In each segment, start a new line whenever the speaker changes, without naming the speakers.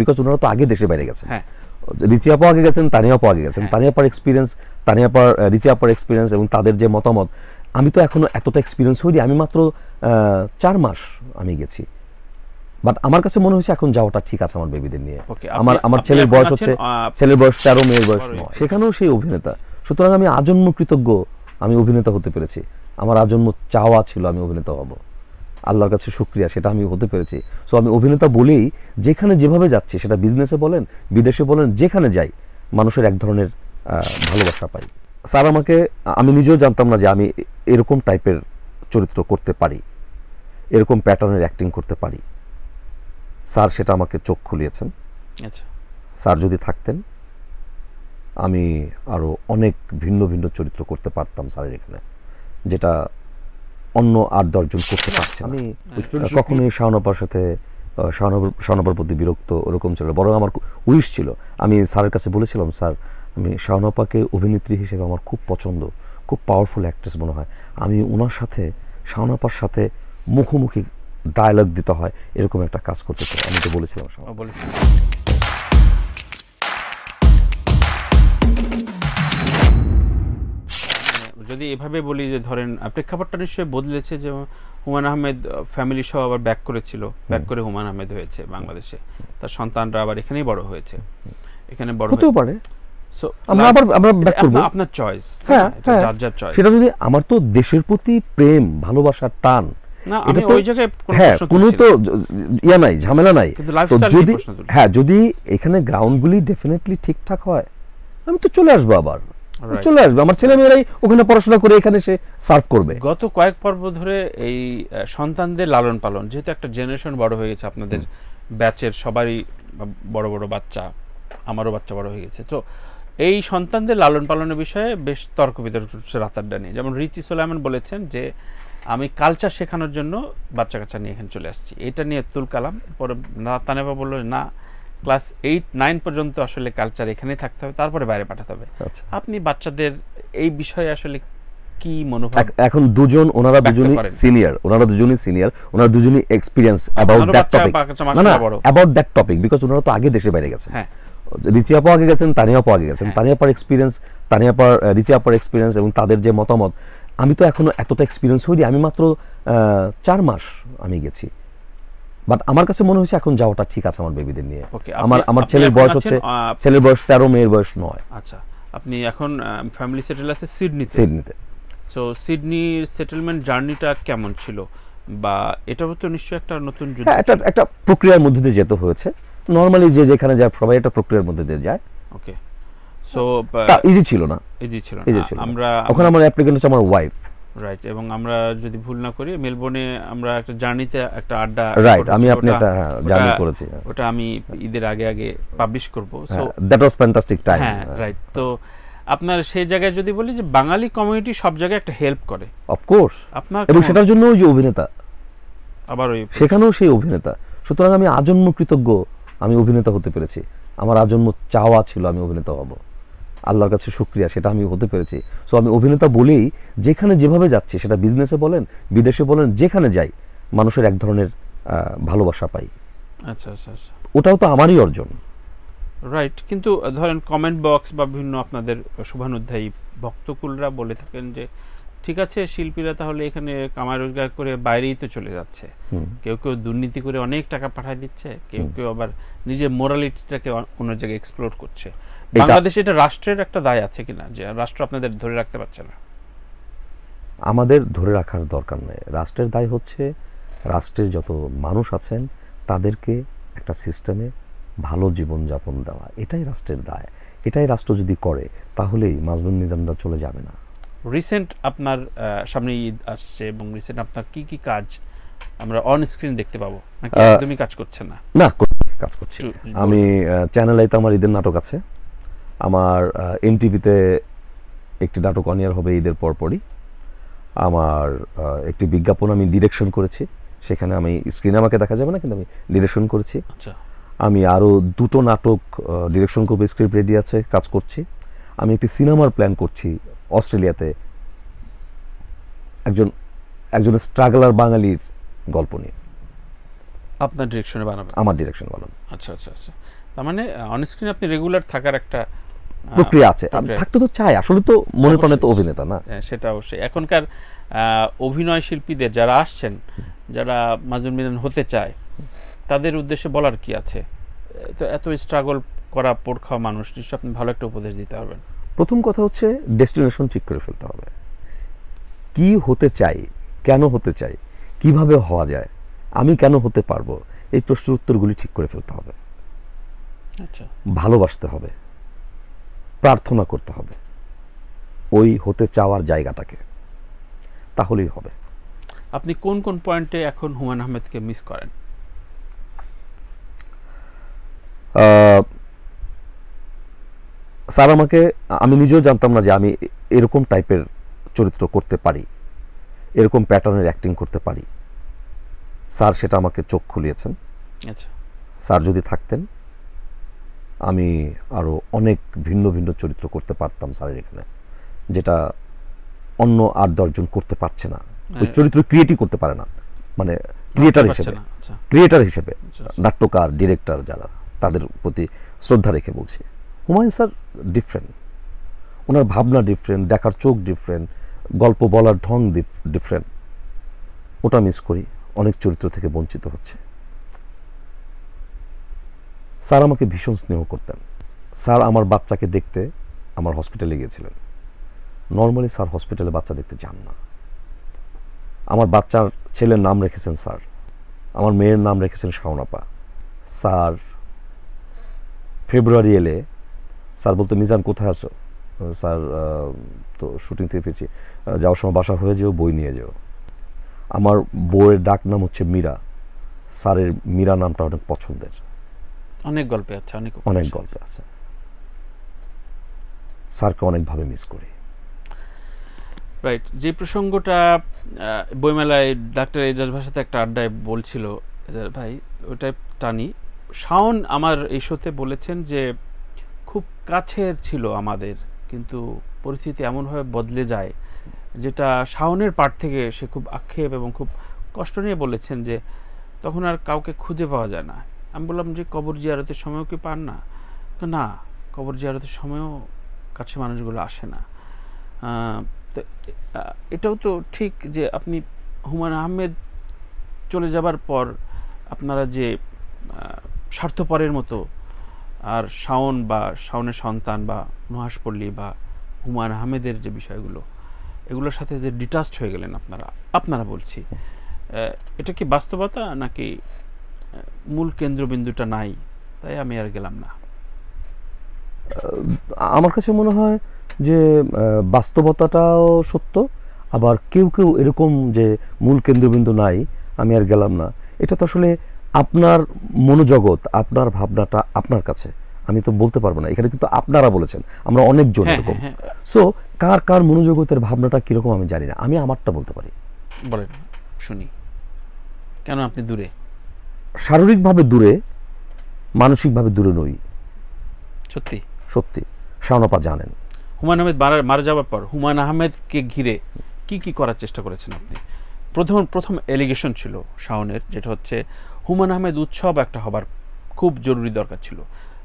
Because ওনারা তো আগে দেশে বাইরে গেছেন হ্যাঁ। আপা আগে গেছেন তানি আপা আগে গেছেন তানি আপার এক্সপিরিয়েন্স তানি আপার রিচি আপার এক্সপিরিয়েন্স এবং তাদের যে মতামত আমি তো এখনো এতটা এক্সপিরিয়েন্স হইনি আমি মাত্র চার মাস আমি গেছি বাট আমার কাছে মনে হয়েছে এখন যাওয়াটা ঠিক আছে আমার বেবিদের নিয়ে আমার আমার ছেলের বয়স হচ্ছে ছেলের বয়স তেরো মেয়ের বয়স সেখানেও সেই অভিনেতা সুতরাং আমি আজন্ম কৃতজ্ঞ আমি অভিনেতা হতে পেরেছি আমার আজন্ম চাওয়া ছিল আমি অভিনেতা হবো আল্লাহর কাছে সুক্রিয়া সেটা আমি হতে পেরেছি সো আমি অভিনেতা বলেই যেখানে যেভাবে যাচ্ছি সেটা বিজনেসে বলেন বিদেশে বলেন যেখানে যাই মানুষের এক ধরনের ভালোবাসা পাই স্যার আমাকে আমি নিজেও জানতাম না যে আমি এরকম টাইপের চরিত্র করতে পারি এরকম প্যাটার্নের অ্যাক্টিং করতে পারি স্যার সেটা আমাকে চোখ খুলিয়েছেন আচ্ছা স্যার যদি থাকতেন আমি আরও অনেক ভিন্ন ভিন্ন চরিত্র করতে পারতাম স্যারের এখানে যেটা অন্য আট দশজন করতে পারছে আমি কখনোই শাহনবার সাথে শাহনবার প্রতি বিরক্ত ওরকম ছিল বরং আমার উইশ ছিল আমি স্যারের কাছে বলেছিলাম স্যার আমি শাহনপাকে অভিনেত্রী হিসেবে আমার খুব পছন্দ খুব পাওয়ারফুল অ্যাক্ট্রেস মনে হয় আমি ওনার সাথে শাহনপার সাথে মুখোমুখি ডায়লগ দিতে হয় এরকম একটা কাজ করতে চাই আমি তো বলেছিলাম
যদি এভাবে বলি যে ধরেন প্রেক্ষাপটটা নিশ্চয়ই বদলেছে যে হুমায়ুন আহমেদ ফ্যামিলি সহ আবার ব্যাক করেছিল ব্যাক করে হুমায়ুন আহমেদ হয়েছে বাংলাদেশে তার সন্তানরা আবার এখানেই বড় হয়েছে এখানে বড় হতেও পারে আমরা আবার আমরা ব্যাক করব আপনার
চয়েস হ্যাঁ, হ্যাঁ, হ্যাঁ যার চয়েস সেটা যদি আমার তো দেশের প্রতি প্রেম ভালোবাসার টান ওই জায়গায় হ্যাঁ কোনো ঝামেলা নাই যদি হ্যাঁ যদি এখানে ডেফিনেটলি ঠিকঠাক হয় আমি তো চলে আসবো আবার চলে আসবে আমার ছেলে মেয়েরাই ওখানে পড়াশোনা করে এখানে সে সার্ভ করবে
গত কয়েক পর্ব ধরে এই সন্তানদের লালন পালন যেহেতু একটা জেনারেশন বড় হয়ে গেছে আপনাদের ব্যাচের সবারই বড় বড় বাচ্চা আমারও বাচ্চা বড় হয়ে গেছে তো এই সন্তানদের লালন পালনের বিষয়ে বেশ তর্ক বিতর্ক রাতারডা নিয়ে যেমন রিচি সোলাইমান বলেছেন যে আমি কালচার শেখানোর জন্য বাচ্চা কাচ্চা নিয়ে এখানে চলে আসছি এটা নিয়ে তুল কালাম পরে তানেবা বললো না ক্লাস এইট নাইন পর্যন্ত আসলে কালচার এখানেই থাকতে হবে তারপরে বাইরে পাঠাতে হবে আচ্ছা। আপনি বাচ্চাদের এই বিষয়ে আসলে কি মনোভাব
এখন দুজন ওনারা দুজনই সিনিয়র ওনারা দুজনই সিনিয়র ওনারা দুজনই অ্যাবাউট দ্যাট টপিক না না অ্যাবাউট দ্যাট টপিক বিকজ ওনারা তো আগে দেশে বাইরে গেছেন হ্যাঁ রিচি আগে গেছেন তানিয়া আগে গেছেন হ্যাঁ। তানিয়া আপার এক্সপিরিয়েন্স তানিয়া আপার রিচি আপার এক্সপিরিয়েন্স এবং তাদের যে মতামত আমি তো এখনো এতটা এক্সপিরিয়েন্স হইনি আমি মাত্র চার মাস আমি গেছি বাট আমার কাছে মনে হয়েছে এখন যাওয়াটা ঠিক আছে আমার বেবিদের নিয়ে আমার আমার ছেলের বয়স হচ্ছে ছেলের বয়স তেরো মেয়ের বয়স নয়
আচ্ছা আপনি এখন ফ্যামিলি সেটেল আছে সিডনিতে সিডনিতে সো সিডনির সেটেলমেন্ট জার্নিটা কেমন ছিল বা এটা তো নিশ্চয়ই একটা নতুন হ্যাঁ,
একটা একটা প্রক্রিয়ার মধ্যে দিয়ে যেতে হয়েছে নর্মালি যে যেখানে যায় সবাই একটা প্রক্রিয়ার মধ্যে দিয়ে যায়
ওকে সো ইজি ছিল না ইজি ছিল ইজি ছিল আমরা ওখানে
আমার অ্যাপ্লিকেন্ট হচ্ছে আমার ওয়াইফ
রাইট এবং আমরা যদি ভুল না করি মেলবোর্নে আমরা একটা জার্নিতে একটা আড্ডা রাইট আমি আপনি একটা হ্যাঁ, জার্নি করেছি হ্যাঁ। ওটা আমি ঈদের আগে আগে পাবলিশ করব so that was fantastic time হ্যাঁ রাইট হ্যাঁ, তো আপনার সেই জায়গায় যদি বলি যে বাঙালি কমিউনিটি সব জায়গায় একটা হেল্প করে
অফকোর্স আপনার এবং সেটার জন্য ওই যে অভিনেতা আবার ওই সেখানেও সেই অভিনেতা সুতরাং আমি আজন্ম কৃতজ্ঞ আমি অভিনেতা হতে পেরেছি আমার আজন্ম চাওয়া ছিল আমি অভিনেতা হব আল্লাহর কাছে সুক্রিয়া সেটা আমি হতে পেরেছি সো আমি অভিনেতা বলেই যেখানে যেভাবে যাচ্ছে সেটা বিজনেসে বলেন বিদেশে বলেন যেখানে যাই মানুষের এক ধরনের ভালোবাসা পাই আচ্ছা আচ্ছা আচ্ছা ওটাও তো আমারই অর্জন
রাইট কিন্তু ধরেন কমেন্ট বক্স বা বিভিন্ন আপনাদের শুভানুধ্যায়ী ভক্তকুলরা বলে থাকেন যে ঠিক আছে শিল্পীরা তাহলে এখানে কামাই রোজগার করে বাইরেই তো চলে যাচ্ছে কেউ কেউ দুর্নীতি করে অনেক টাকা পাঠায় দিচ্ছে কেউ কেউ আবার নিজের মোরালিটিটাকে অন্য জায়গায় এক্সপ্লোর করছে বাংলাদেশে এটা রাষ্ট্রের একটা দায় আছে কিনা যে রাষ্ট্র আপনাদের ধরে রাখতে পারছে না
আমাদের ধরে রাখার দরকার নেই রাষ্ট্রের দায় হচ্ছে রাষ্ট্রের যত মানুষ আছেন তাদেরকে একটা সিস্টেমে ভালো জীবনযাপন দেওয়া এটাই রাষ্ট্রের দায় এটাই রাষ্ট্র যদি করে তাহলেই মাজনুন নিজামরা চলে যাবে না
রিসেন্ট আপনার সামনে ঈদ আসছে এবং রিসেন্ট আপনার কি কি কাজ আমরা অন স্ক্রিন দেখতে পাবো নাকি একদমই কাজ করছেন না না কাজ করছি আমি
চ্যানেল আইতে আমার ঈদের নাটক আছে আমার এমটিভিতে একটি নাটক অনিয়ার হবে ঈদের পরপরই আমার একটি বিজ্ঞাপন আমি ডিরেকশন করেছি সেখানে আমি স্ক্রিনে আমাকে দেখা যাবে না কিন্তু আমি ডিরেকশন করেছি আচ্ছা। আমি আরও দুটো নাটক ডিরেকশন করবো স্ক্রিপ্ট রেডি আছে কাজ করছি আমি একটি সিনেমার প্ল্যান করছি অস্ট্রেলিয়াতে একজন একজন স্ট্রাগলার বাঙালির গল্প নিয়ে
আপনার ডিরেকশনে বানাবেন আমার ডিরেকশনে বানাবেন আচ্ছা আচ্ছা আচ্ছা তার মানে অনস্ক্রিন আপনি রেগুলার থাকার একটা প্রক্রিয়া আছে থাকতে
তো চাই আসলে তো মনে প্রাণে তো অভিনেতা না
হ্যাঁ, সেটা অবশ্যই এখনকার অভিনয় শিল্পীদের যারা আসছেন যারা মাজুন মিলন হতে চায় তাদের উদ্দেশ্যে বলার কি আছে তো এত স্ট্রাগল করা পোড় খাওয়া মানুষ নিশ্চয় আপনি ভালো একটা উপদেশ দিতে পারবেন
প্রথম কথা হচ্ছে ডেস্টিনেশন ঠিক করে ফেলতে হবে কি হতে চাই কেন হতে চাই কিভাবে হওয়া যায় আমি কেন হতে পারবো এই প্রশ্নের উত্তরগুলি ঠিক করে ফেলতে হবে আচ্ছা ভালোবাসতে হবে প্রার্থনা করতে হবে ওই হতে চাওয়ার জায়গাটাকে তাহলেই হবে
আপনি কোন কোন পয়েন্টে এখন হুমায়ুন আহমেদকে মিস করেন
স্যার আমাকে আমি নিজেও জানতাম না যে আমি এরকম টাইপের চরিত্র করতে পারি এরকম প্যাটার্নের অ্যাক্টিং করতে পারি স্যার সেটা আমাকে চোখ খুলিয়েছেন আচ্ছা স্যার যদি থাকতেন আমি আরও অনেক ভিন্ন ভিন্ন চরিত্র করতে পারতাম স্যারের এখানে যেটা অন্য আট দশজন করতে পারছে না হ্যাঁ। ওই চরিত্র ক্রিয়েটই করতে পারে না মানে ক্রিয়েটার হিসেবে ক্রিয়েটার আচ্ছা। হিসেবে আচ্ছা। নাট্যকার ডিরেক্টর যারা তাদের প্রতি শ্রদ্ধা রেখে বলছি হুমায়ুন স্যার ডিফারেন্ট ওনার ভাবনা ডিফারেন্ট দেখার চোখ ডিফারেন্ট গল্প বলার ঢং ডিফারেন্ট ওটা মিস করি অনেক চরিত্র থেকে বঞ্চিত হচ্ছে স্যার আমাকে ভীষণ স্নেহ করতেন স্যার আমার বাচ্চাকে দেখতে আমার হসপিটালে গিয়েছিলেন নর্মালি স্যার হসপিটালে বাচ্চা দেখতে যান না আমার বাচ্চার ছেলের নাম রেখেছেন স্যার আমার মেয়ের নাম রেখেছেন শাওনাপা স্যার ফেব্রুয়ারি এলে স্যার বলতো মিজান কোথায় আছো স্যার তো শুটিং থেকে ফিরছি যাওয়ার সময় বাসা হয়ে যেও বই নিয়ে যেও আমার বইয়ের ডাক নাম হচ্ছে মীরা স্যারের মীরা নামটা অনেক পছন্দের অনেক গল্পে আছে অনেক অনেক গল্পে আছে স্যারকে অনেকভাবে মিস করি
রাইট যে প্রসঙ্গটা বইমেলায় ডাক্তার এজাজ ভাষাতে একটা আড্ডায় বলছিল ভাই ওটাই টানি শাওন আমার এই শোতে বলেছেন যে কাছের ছিল আমাদের কিন্তু পরিস্থিতি এমনভাবে বদলে যায় যেটা শাওনের পাঠ থেকে সে খুব আক্ষেপ এবং খুব কষ্ট নিয়ে বলেছেন যে তখন আর কাউকে খুঁজে পাওয়া যায় না আমি বললাম যে কবর জিয়ারতের সময়ও কি পান না না কবর জিয়ারতের সময়ও কাছে মানুষগুলো আসে না তো এটাও তো ঠিক যে আপনি হুমায়ুন আহমেদ চলে যাবার পর আপনারা যে স্বার্থপরের মতো আর শাওন বা শাওনের সন্তান বা পল্লী বা হুমায়ুন আহমেদের যে বিষয়গুলো এগুলোর সাথে যে ডিটাস্ট হয়ে গেলেন আপনারা আপনারা বলছি এটা কি বাস্তবতা নাকি মূল কেন্দ্রবিন্দুটা নাই তাই আমি আর গেলাম না
আমার কাছে মনে হয় যে বাস্তবতাটাও সত্য আবার কেউ কেউ এরকম যে মূল কেন্দ্রবিন্দু নাই আমি আর গেলাম না এটা তো আসলে আপনার মনোজগৎ আপনার ভাবনাটা আপনার কাছে আমি তো বলতে পারবো না এখানে কিন্তু আপনারা বলেছেন আমরা অনেকজন হ্যাঁ, এরকম সো হ্যাঁ, হ্যাঁ। কার কার মনোজগতের ভাবনাটা কিরকম আমি জানি না আমি আমারটা বলতে পারি
বলেন শুনি কেন আপনি দূরে
শারীরিকভাবে দূরে মানসিকভাবে দূরে নই সত্যি সত্যি শাওনাপা জানেন
হুমায়ুন আহমেদ মারা যাওয়ার পর হুমায়ুন আহমেদকে ঘিরে কি কি করার চেষ্টা করেছেন আপনি প্রথম প্রথম এলিগেশন ছিল শাওনের যেটা হচ্ছে হুমান আহমেদ উৎসব একটা হবার খুব জরুরি দরকার ছিল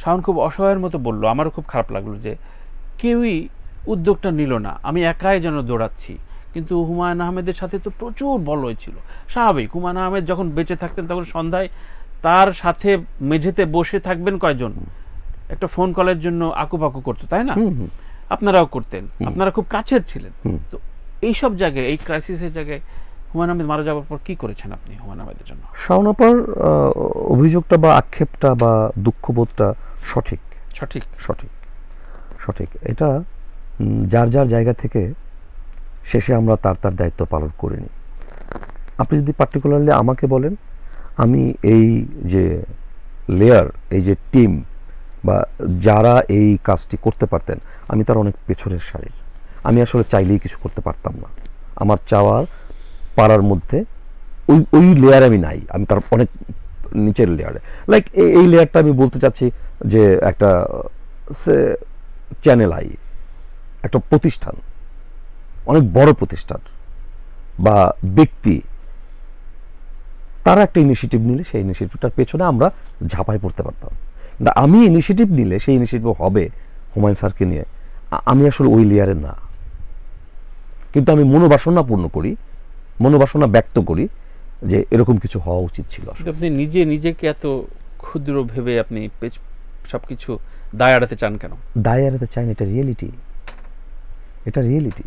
শাওন খুব অসহায়ের মতো বলল আমারও খুব খারাপ লাগলো যে কেউই উদ্যোগটা নিল না আমি একাই যেন দৌড়াচ্ছি কিন্তু হুমায়ুন আহমেদের সাথে তো প্রচুর বল ছিল স্বাভাবিক হুমায়ুন আহমেদ যখন বেঁচে থাকতেন তখন সন্ধ্যায় তার সাথে মেঝেতে বসে থাকবেন কয়জন একটা ফোন কলের জন্য আকু পাকু করতো তাই না আপনারাও করতেন আপনারা খুব কাছের ছিলেন তো এইসব জায়গায় এই ক্রাইসিসের জায়গায় হুমায়ুন আহমেদ মারা যাওয়ার পর কি করেছেন আপনি হুমায়ুন আহমেদের জন্য
শাওনাপার অভিযোগটা বা আক্ষেপটা বা দুঃখবোধটা সঠিক সঠিক সঠিক সঠিক এটা যার যার জায়গা থেকে শেষে আমরা তার তার দায়িত্ব পালন করিনি আপনি যদি পার্টিকুলারলি আমাকে বলেন আমি এই যে লেয়ার এই যে টিম বা যারা এই কাজটি করতে পারতেন আমি তার অনেক পেছনের শাড়ির আমি আসলে চাইলেই কিছু করতে পারতাম না আমার চাওয়ার পাড়ার মধ্যে ওই ওই লেয়ার আমি নাই আমি তার অনেক নিচের লেয়ারে লাইক এই লেয়ারটা আমি বলতে চাচ্ছি যে একটা সে চ্যানেল আই একটা প্রতিষ্ঠান অনেক বড় প্রতিষ্ঠান বা ব্যক্তি তারা একটা ইনিশিয়েটিভ নিলে সেই ইনিশিয়েটিভটার পেছনে আমরা ঝাঁপাই পড়তে পারতাম কিন্তু আমি ইনিশিয়েটিভ নিলে সেই ইনিশিয়েটিভ হবে হুমায়ুন স্যারকে নিয়ে আমি আসলে ওই লেয়ারে না কিন্তু আমি মনোবাসনা পূর্ণ করি মনোবাসনা ব্যক্ত করি যে এরকম কিছু হওয়া উচিত ছিল
আপনি নিজে নিজেকে এত ক্ষুদ্র ভেবে আপনি সব কিছু দায় এড়াতে চান কেন
দায় এড়াতে চান এটা রিয়েলিটি এটা রিয়েলিটি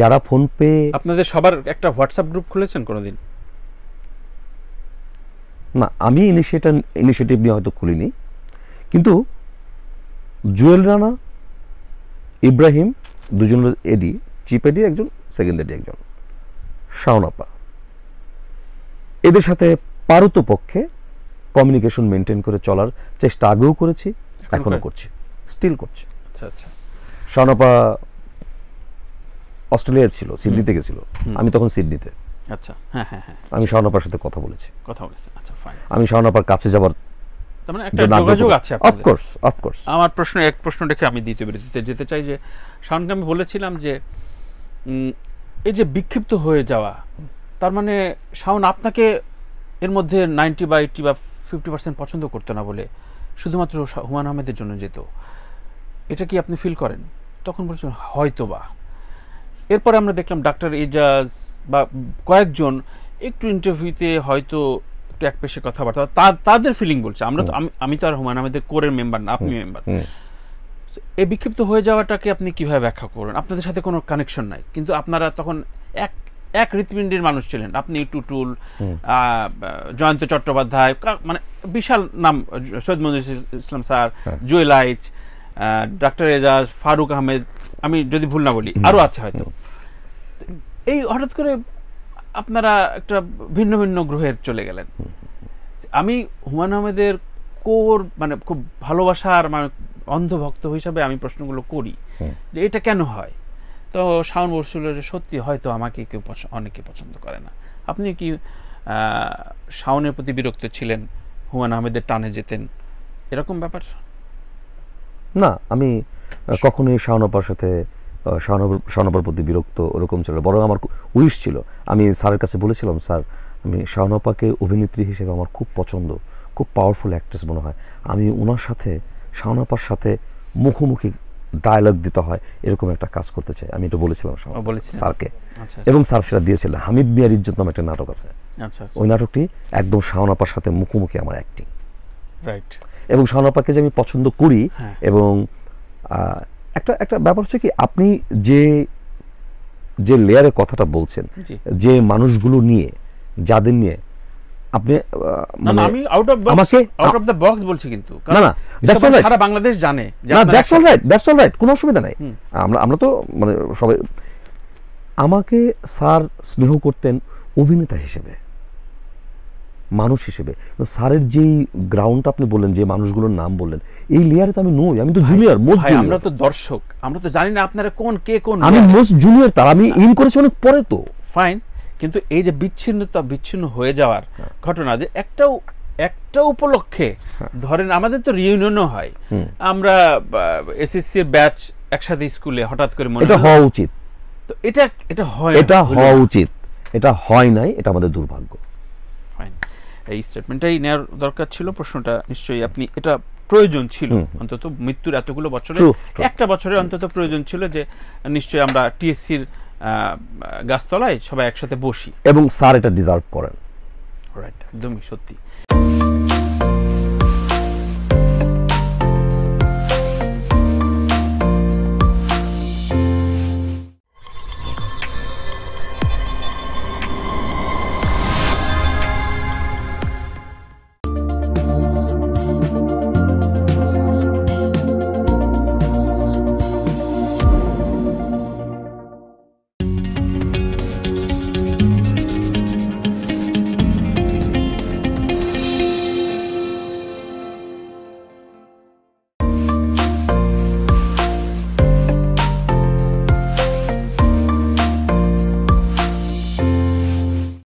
যারা ফোন পে
আপনাদের সবার একটা হোয়াটসঅ্যাপ গ্রুপ খুলেছেন কোনোদিন
না আমি ইনিশিয়েটা ইনিশিয়েটিভ নিয়ে হয়তো খুলিনি কিন্তু জুয়েল রানা ইব্রাহিম দুজন এডি চিপ এডি একজন সেকেন্ড এডি একজন শাওনাপা এদের সাথে পক্ষে কমিউনিকেশন মেনটেন করে চলার চেষ্টা আগেও করেছি এখনও করছি স্টিল করছি আচ্ছা, আচ্ছা। শাওনাপা অস্ট্রেলিয়া ছিল সিডনিতে গেছিল আমি তখন সিডনিতে আচ্ছা হ্যাঁ হ্যাঁ হ্যাঁ আমি শাওনাপার সাথে কথা বলেছি কথা বলেছি আচ্ছা ফাইন আমি শাওনাপার কাছে যাবার মানে
আমার প্রশ্ন এক প্রশ্ন রেখে আমি দ্বিতীয় বিরতিতে যেতে চাই যে শাওনকে আমি বলেছিলাম যে এই যে বিক্ষিপ্ত হয়ে যাওয়া তার মানে শাওন আপনাকে এর মধ্যে নাইনটি বা এইটি বা ফিফটি পার্সেন্ট পছন্দ করতো না বলে শুধুমাত্র হুমায়ুন আহমেদের জন্য যেত এটা কি আপনি ফিল করেন তখন বলছেন হয়তো বা এরপরে আমরা দেখলাম ডাক্তার এজাজ বা কয়েকজন একটু ইন্টারভিউতে হয়তো একটু এক পেশে কথাবার্তা তাদের ফিলিং বলছে আমরা তো আমি তো আর হুমায়ুন আহমেদের কোরের মেম্বার না আপনি মেম্বার এই বিক্ষিপ্ত হয়ে যাওয়াটাকে আপনি কিভাবে ব্যাখ্যা করবেন আপনাদের সাথে কোনো কানেকশন নাই কিন্তু আপনারা তখন এক এক হৃৎপিণ্ডের মানুষ ছিলেন আপনি টুটুল জয়ন্ত চট্টোপাধ্যায় মানে বিশাল নাম সৈয়দ মঞ্জুর ইসলাম স্যার হ্যাঁ। জুয়েল আইচ ডাক্তার এজাজ ফারুক আহমেদ আমি যদি ভুল না বলি আরও আছে হয়তো এই হঠাৎ করে আপনারা একটা ভিন্ন ভিন্ন গ্রহের চলে গেলেন আমি হুমায়ুন আহমেদের কোর মানে খুব ভালোবাসার মানে অন্ধভক্ত হিসাবে আমি প্রশ্নগুলো করি যে এটা কেন হয় তো শাওন বসুলের সত্যি হয়তো আমাকে কেউ অনেকে পছন্দ করে না আপনি কি শাওনের প্রতি বিরক্ত ছিলেন হুমায়ুন আহমেদের টানে যেতেন এরকম ব্যাপার
না আমি কখনোই আপার সাথে শাহনবার প্রতি বিরক্ত ওরকম ছিল বরং আমার উইশ ছিল আমি স্যারের কাছে বলেছিলাম স্যার আমি শাহনবাকে অভিনেত্রী হিসেবে আমার খুব পছন্দ খুব পাওয়ারফুল অ্যাক্ট্রেস মনে হয় আমি ওনার সাথে শাওনাপার সাথে মুখোমুখি ডায়ালগ দিতে হয় এরকম একটা কাজ করতে চাই আমি এটা বলেছিলাম স্যারকে আচ্ছা, আচ্ছা। এবং স্যার সেটা দিয়েছিলেন হামিদ মিয়ার ইজ্জত নামে একটা নাটক আছে আচ্ছা, ওই নাটকটি একদম শাওনাপার সাথে মুখোমুখি আমার অ্যাক্টিং রাইট এবং শাওনাপাকে যে আমি পছন্দ করি হ্যাঁ। এবং একটা একটা ব্যাপার হচ্ছে কি আপনি যে যে লেয়ারে কথাটা বলছেন যে মানুষগুলো নিয়ে যাদের নিয়ে আপনি মানে আমি আউট অফ আমাকে আউট অফ
বক্স বলছি কিন্তু না না দ্যাটস সারা বাংলাদেশ জানে না দ্যাটস
দ্যাটস কোনো অসুবিধা নাই আমরা আমরা তো মানে সবাই আমাকে স্যার স্নেহ করতেন অভিনেতা হিসেবে মানুষ হিসেবে স্যারের যেই গ্রাউন্ড আপনি বললেন যে মানুষগুলোর নাম বললেন এই লেয়ারে তো আমি নই আমি তো জুনিয়র মোস্ট জুনিয়র আমরা
তো দর্শক আমরা তো জানি না আপনারা কোন কে কোন আমি
মোস্ট জুনিয়র তার আমি ইন করেছি অনেক পরে তো
ফাইন কিন্তু এই যে বিচ্ছিন্নতা বিচ্ছিন্ন হয়ে যাওয়ার হ্যাঁ। ঘটনা যে একটাও একটা উপলক্ষে হ্যাঁ। ধরেন আমাদের তো রিউনিয়নও হয় আমরা এসএসসি এর ব্যাচ একসাথে স্কুলে হঠাৎ করে মনে এটা হওয়া উচিত তো এটা এটা হয় এটা হওয়া
উচিত এটা হয় নাই এটা আমাদের দুর্ভাগ্য
এই স্টেটমেন্টটাই নেওয়ার দরকার ছিল প্রশ্নটা নিশ্চয়ই আপনি এটা প্রয়োজন ছিল অন্তত মৃত্যুর এতগুলো বছরে একটা বছরে অন্তত প্রয়োজন ছিল যে নিশ্চয়ই আমরা টিএসসির গাছতলায় সবাই একসাথে বসি
এবং স্যার এটা ডিজার্ভ করেন রাইট একদমই সত্যি